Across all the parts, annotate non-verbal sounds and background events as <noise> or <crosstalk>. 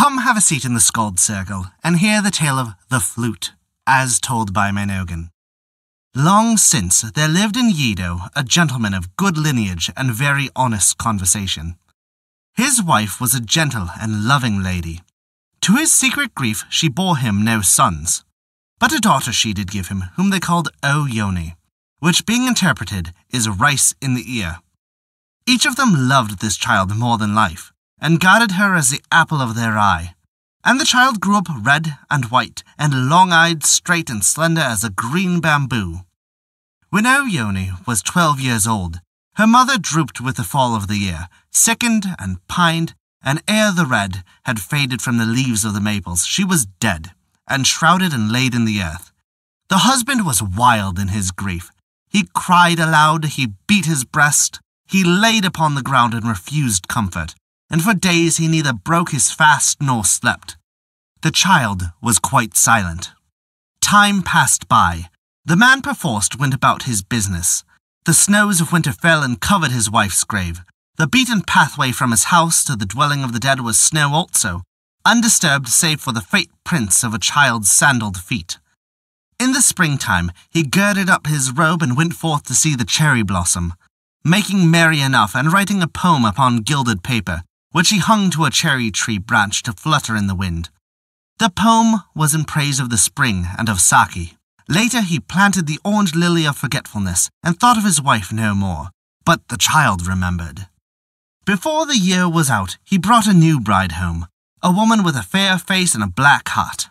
Come have a seat in the Scald Circle and hear the tale of the flute, as told by Menogan. Long since there lived in Yedo a gentleman of good lineage and very honest conversation. His wife was a gentle and loving lady. To his secret grief, she bore him no sons, but a daughter she did give him, whom they called O Yoni, which, being interpreted, is rice in the ear. Each of them loved this child more than life, and guarded her as the apple of their eye. And the child grew up red and white, and long eyed, straight, and slender as a green bamboo. When Oyoni was twelve years old, her mother drooped with the fall of the year, sickened and pined, and ere the red had faded from the leaves of the maples, she was dead, and shrouded and laid in the earth. The husband was wild in his grief. He cried aloud, he beat his breast, he laid upon the ground and refused comfort and for days he neither broke his fast nor slept. The child was quite silent. Time passed by. The man perforce went about his business. The snows of winter fell and covered his wife's grave. The beaten pathway from his house to the dwelling of the dead was snow also, undisturbed save for the faint prints of a child's sandaled feet. In the springtime, he girded up his robe and went forth to see the cherry blossom. Making merry enough and writing a poem upon gilded paper, which he hung to a cherry tree branch to flutter in the wind. The poem was in praise of the spring and of sake. Later he planted the orange lily of forgetfulness and thought of his wife no more, but the child remembered. Before the year was out, he brought a new bride home, a woman with a fair face and a black heart.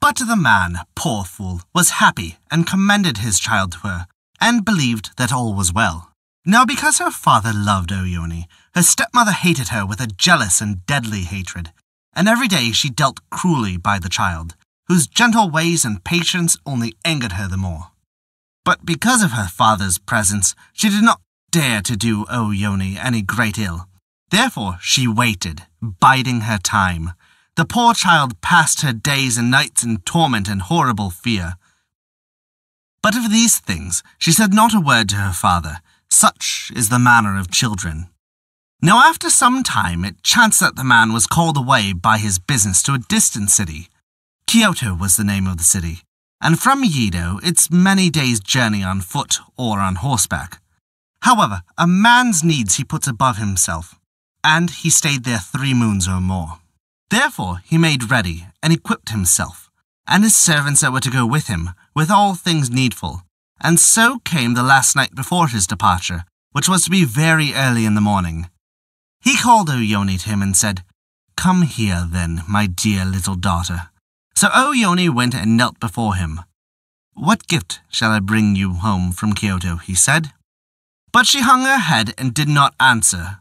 But the man, poor fool, was happy and commended his child to her, and believed that all was well. Now, because her father loved Oyoni, her stepmother hated her with a jealous and deadly hatred, and every day she dealt cruelly by the child, whose gentle ways and patience only angered her the more. But because of her father's presence, she did not dare to do Oyoni any great ill. Therefore, she waited, biding her time. The poor child passed her days and nights in torment and horrible fear. But of these things she said not a word to her father, such is the manner of children. Now after some time it chanced that the man was called away by his business to a distant city. Kyoto was the name of the city, and from Yedo it's many days' journey on foot or on horseback. However, a man's needs he puts above himself, and he stayed there three moons or more. Therefore he made ready and equipped himself, and his servants that were to go with him, with all things needful, and so came the last night before his departure, which was to be very early in the morning. He called Oyoni to him and said, Come here, then, my dear little daughter. So Oyoni went and knelt before him. What gift shall I bring you home from Kyoto? he said. But she hung her head and did not answer.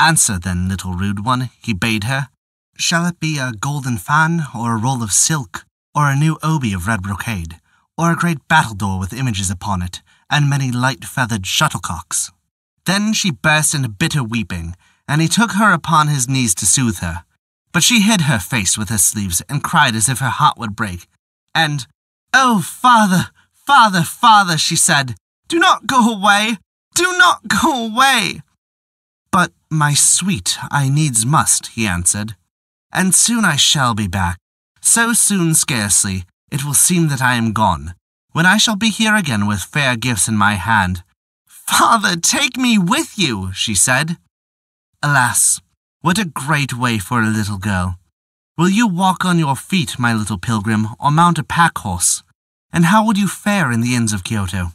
Answer then, little rude one, he bade her. Shall it be a golden fan, or a roll of silk, or a new obi of red brocade? or a great battledore with images upon it, and many light feathered shuttlecocks. Then she burst into bitter weeping, and he took her upon his knees to soothe her. But she hid her face with her sleeves and cried as if her heart would break. And, Oh, father, father, father, she said, do not go away, do not go away. But, my sweet, I needs must, he answered, and soon I shall be back, so soon scarcely, it will seem that I am gone, when I shall be here again with fair gifts in my hand. Father, take me with you, she said. Alas, what a great way for a little girl. Will you walk on your feet, my little pilgrim, or mount a pack horse? And how would you fare in the inns of Kyoto?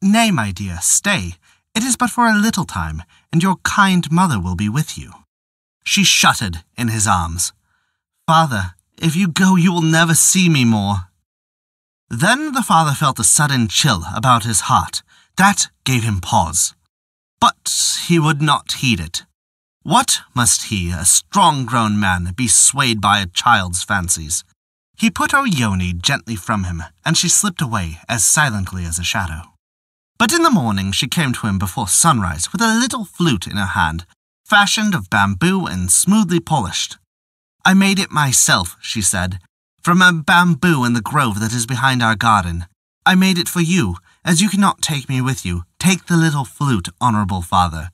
Nay, my dear, stay. It is but for a little time, and your kind mother will be with you. She shuddered in his arms. Father, if you go, you will never see me more. Then the father felt a sudden chill about his heart. That gave him pause. But he would not heed it. What must he, a strong grown man, be swayed by a child's fancies? He put Oyoni gently from him, and she slipped away as silently as a shadow. But in the morning she came to him before sunrise with a little flute in her hand, fashioned of bamboo and smoothly polished. I made it myself, she said, from a bamboo in the grove that is behind our garden. I made it for you, as you cannot take me with you. Take the little flute, honorable father.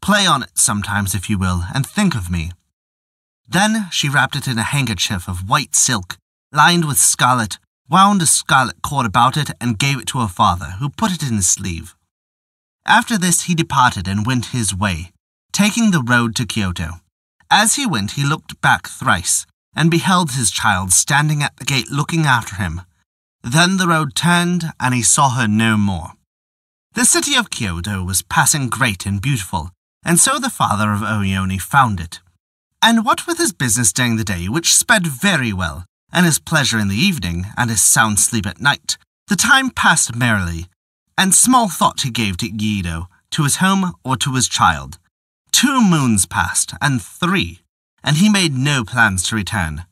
Play on it sometimes, if you will, and think of me. Then she wrapped it in a handkerchief of white silk, lined with scarlet, wound a scarlet cord about it, and gave it to her father, who put it in his sleeve. After this, he departed and went his way, taking the road to Kyoto. As he went, he looked back thrice, and beheld his child standing at the gate looking after him. Then the road turned, and he saw her no more. The city of Kyoto was passing great and beautiful, and so the father of Oione found it. And what with his business during the day, which sped very well, and his pleasure in the evening, and his sound sleep at night, the time passed merrily, and small thought he gave to Guido, to his home or to his child. Two moons passed, and three, and he made no plans to return.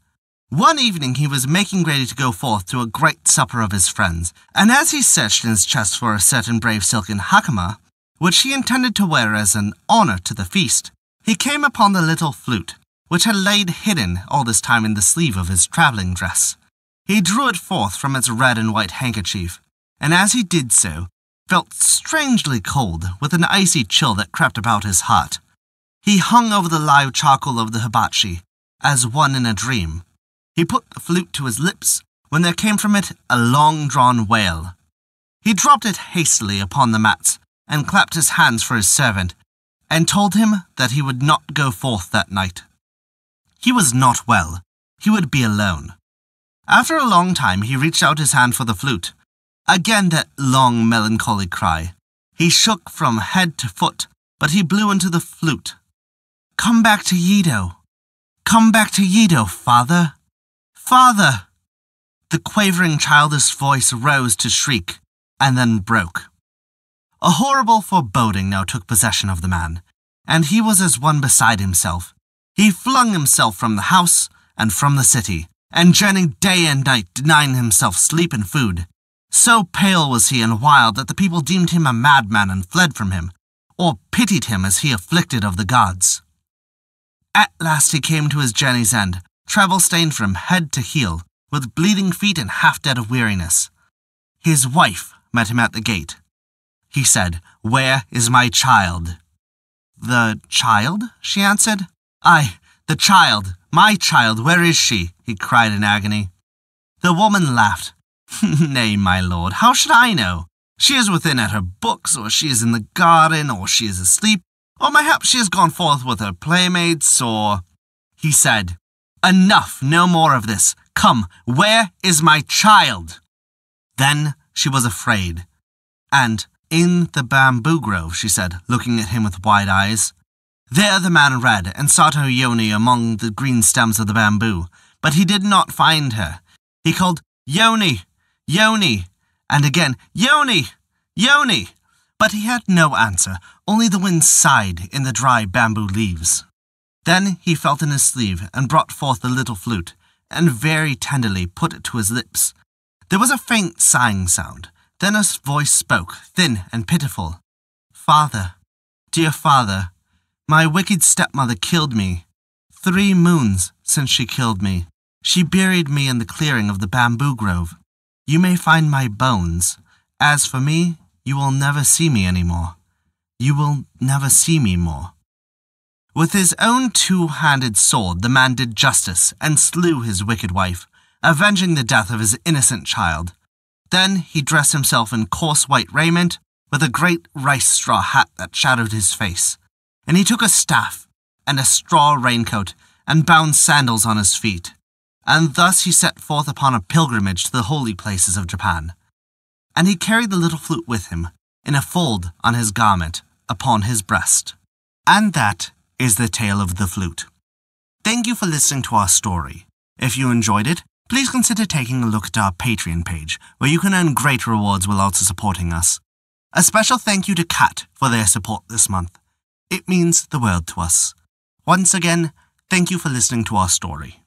One evening he was making ready to go forth to a great supper of his friends, and as he searched in his chest for a certain brave silken hakama, which he intended to wear as an honor to the feast, he came upon the little flute, which had laid hidden all this time in the sleeve of his traveling dress. He drew it forth from its red and white handkerchief, and as he did so, felt strangely cold with an icy chill that crept about his heart. He hung over the live charcoal of the hibachi, as one in a dream. He put the flute to his lips when there came from it a long drawn wail. He dropped it hastily upon the mats and clapped his hands for his servant, and told him that he would not go forth that night. He was not well. He would be alone. After a long time, he reached out his hand for the flute. Again, that long, melancholy cry. He shook from head to foot, but he blew into the flute Come back to Yido. Come back to Yido, father. Father! The quavering childish voice rose to shriek, and then broke. A horrible foreboding now took possession of the man, and he was as one beside himself. He flung himself from the house and from the city, and journeyed day and night, denying himself sleep and food. So pale was he and wild that the people deemed him a madman and fled from him, or pitied him as he afflicted of the gods. At last he came to his journey's end, travel stained from head to heel, with bleeding feet and half dead of weariness. His wife met him at the gate. He said, Where is my child? The child? she answered. Ay, the child, my child, where is she? he cried in agony. The woman laughed. <laughs> Nay, my lord, how should I know? She is within at her books, or she is in the garden, or she is asleep, or oh, mayhap she has gone forth with her playmates, or. He said, Enough, no more of this. Come, where is my child? Then she was afraid. And in the bamboo grove, she said, looking at him with wide eyes. There the man read, and sought her Yoni among the green stems of the bamboo, but he did not find her. He called, Yoni, Yoni, and again, Yoni, Yoni. But he had no answer, only the wind sighed in the dry bamboo leaves. Then he felt in his sleeve and brought forth the little flute, and very tenderly put it to his lips. There was a faint sighing sound. Then a voice spoke, thin and pitiful. Father, dear father, my wicked stepmother killed me. Three moons since she killed me. She buried me in the clearing of the bamboo grove. You may find my bones. As for me, you will never see me anymore. You will never see me more. With his own two-handed sword the man did justice and slew his wicked wife, avenging the death of his innocent child. Then he dressed himself in coarse white raiment, with a great rice straw hat that shadowed his face. And he took a staff and a straw raincoat and bound sandals on his feet. And thus he set forth upon a pilgrimage to the holy places of Japan and he carried the little flute with him, in a fold on his garment, upon his breast. And that is the tale of the flute. Thank you for listening to our story. If you enjoyed it, please consider taking a look at our Patreon page, where you can earn great rewards while also supporting us. A special thank you to Kat for their support this month. It means the world to us. Once again, thank you for listening to our story.